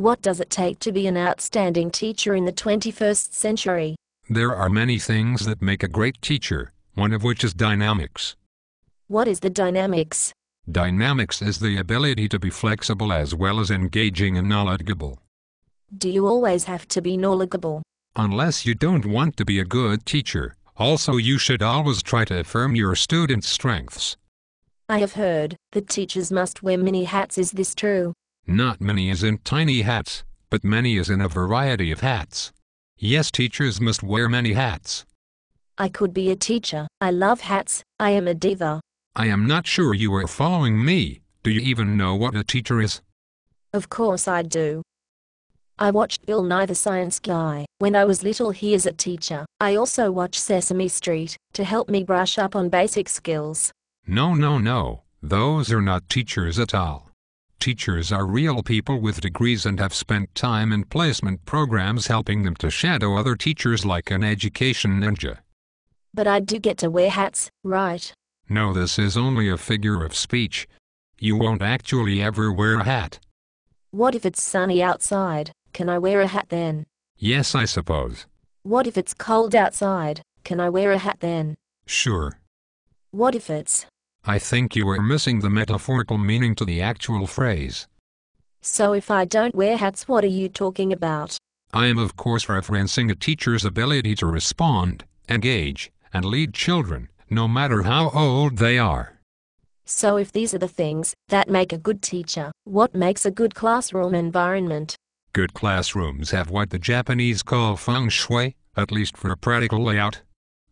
What does it take to be an outstanding teacher in the 21st century? There are many things that make a great teacher, one of which is dynamics. What is the dynamics? Dynamics is the ability to be flexible as well as engaging and knowledgeable. Do you always have to be knowledgeable? Unless you don't want to be a good teacher, also you should always try to affirm your students' strengths. I have heard that teachers must wear many hats. Is this true? Not many as in tiny hats, but many as in a variety of hats. Yes, teachers must wear many hats. I could be a teacher. I love hats. I am a diva. I am not sure you are following me. Do you even know what a teacher is? Of course I do. I watched Bill Nye the Science Guy. When I was little he is a teacher. I also watch Sesame Street to help me brush up on basic skills. No, no, no. Those are not teachers at all. Teachers are real people with degrees and have spent time in placement programs helping them to shadow other teachers like an education ninja. But I do get to wear hats, right? No, this is only a figure of speech. You won't actually ever wear a hat. What if it's sunny outside? Can I wear a hat then? Yes, I suppose. What if it's cold outside? Can I wear a hat then? Sure. What if it's I think you are missing the metaphorical meaning to the actual phrase. So if I don't wear hats what are you talking about? I am of course referencing a teacher's ability to respond, engage, and lead children, no matter how old they are. So if these are the things that make a good teacher, what makes a good classroom environment? Good classrooms have what the Japanese call feng shui, at least for a practical layout,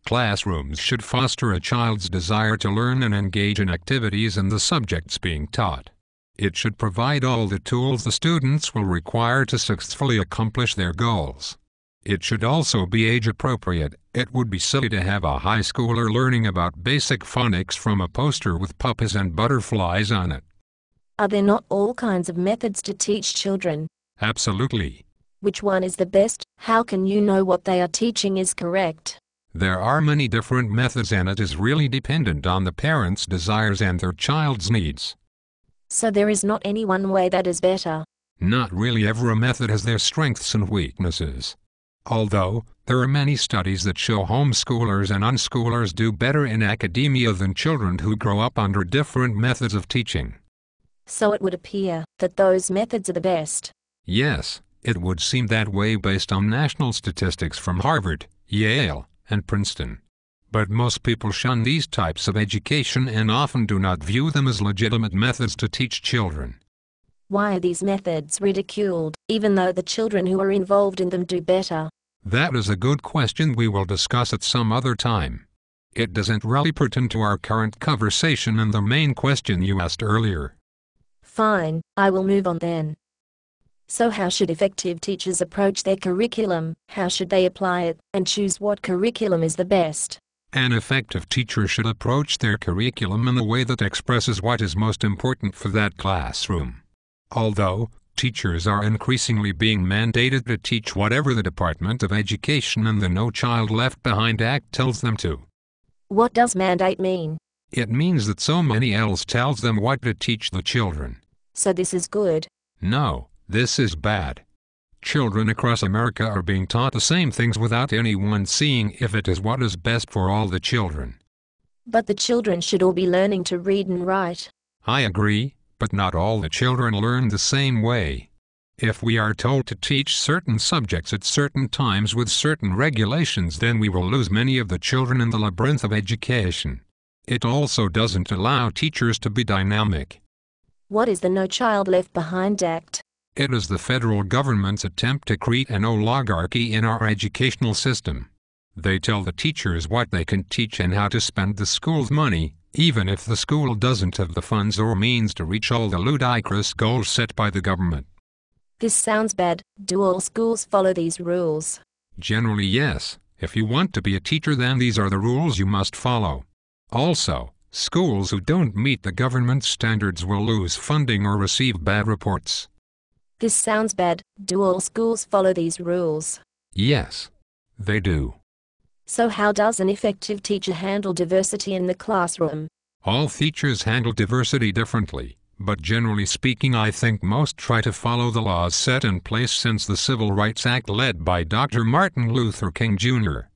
Classrooms should foster a child's desire to learn and engage in activities and the subjects being taught. It should provide all the tools the students will require to successfully accomplish their goals. It should also be age appropriate. It would be silly to have a high schooler learning about basic phonics from a poster with puppies and butterflies on it. Are there not all kinds of methods to teach children? Absolutely. Which one is the best? How can you know what they are teaching is correct? There are many different methods and it is really dependent on the parents' desires and their child's needs. So there is not any one way that is better. Not really every method has their strengths and weaknesses. Although, there are many studies that show homeschoolers and unschoolers do better in academia than children who grow up under different methods of teaching. So it would appear that those methods are the best. Yes, it would seem that way based on national statistics from Harvard, Yale, and Princeton. But most people shun these types of education and often do not view them as legitimate methods to teach children. Why are these methods ridiculed, even though the children who are involved in them do better? That is a good question we will discuss at some other time. It doesn't really pertain to our current conversation and the main question you asked earlier. Fine, I will move on then. So how should effective teachers approach their curriculum, how should they apply it, and choose what curriculum is the best? An effective teacher should approach their curriculum in a way that expresses what is most important for that classroom. Although, teachers are increasingly being mandated to teach whatever the Department of Education and the No Child Left Behind Act tells them to. What does mandate mean? It means that so many else tells them what to teach the children. So this is good? No. This is bad. Children across America are being taught the same things without anyone seeing if it is what is best for all the children. But the children should all be learning to read and write. I agree, but not all the children learn the same way. If we are told to teach certain subjects at certain times with certain regulations then we will lose many of the children in the labyrinth of education. It also doesn't allow teachers to be dynamic. What is the No Child Left Behind Act? It is the federal government's attempt to create an oligarchy in our educational system. They tell the teachers what they can teach and how to spend the school's money, even if the school doesn't have the funds or means to reach all the ludicrous goals set by the government. This sounds bad. Do all schools follow these rules? Generally, yes. If you want to be a teacher, then these are the rules you must follow. Also, schools who don't meet the government's standards will lose funding or receive bad reports. This sounds bad. Do all schools follow these rules? Yes. They do. So how does an effective teacher handle diversity in the classroom? All teachers handle diversity differently, but generally speaking I think most try to follow the laws set in place since the Civil Rights Act led by Dr. Martin Luther King Jr.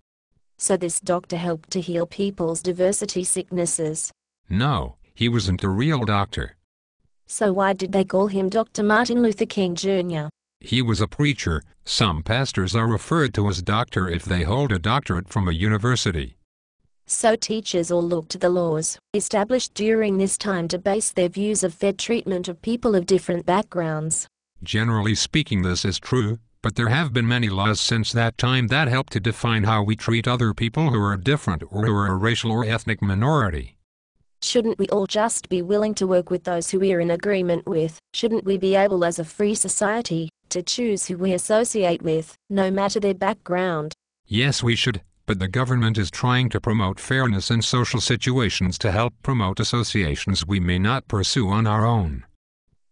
So this doctor helped to heal people's diversity sicknesses? No, he wasn't a real doctor. So why did they call him Dr. Martin Luther King Jr.? He was a preacher. Some pastors are referred to as doctor if they hold a doctorate from a university. So teachers all look to the laws established during this time to base their views of fair treatment of people of different backgrounds. Generally speaking this is true, but there have been many laws since that time that help to define how we treat other people who are different or who are a racial or ethnic minority. Shouldn't we all just be willing to work with those who we're in agreement with? Shouldn't we be able as a free society to choose who we associate with, no matter their background? Yes, we should, but the government is trying to promote fairness in social situations to help promote associations we may not pursue on our own.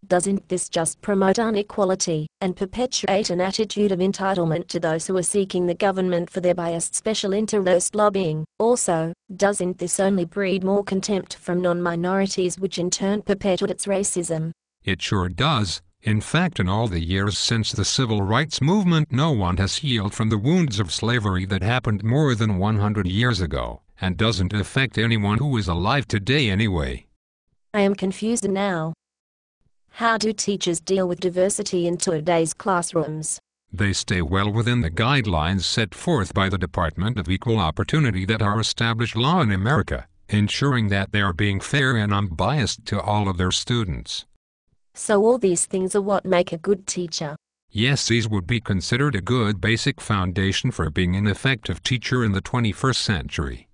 Doesn't this just promote inequality and perpetuate an attitude of entitlement to those who are seeking the government for their biased special interest lobbying? Also, doesn't this only breed more contempt from non-minorities which in turn perpetuates racism? It sure does. In fact, in all the years since the civil rights movement, no one has healed from the wounds of slavery that happened more than 100 years ago, and doesn't affect anyone who is alive today anyway. I am confused now. How do teachers deal with diversity in today's classrooms? They stay well within the guidelines set forth by the Department of Equal Opportunity that are established law in America, ensuring that they are being fair and unbiased to all of their students. So all these things are what make a good teacher. Yes, these would be considered a good basic foundation for being an effective teacher in the 21st century.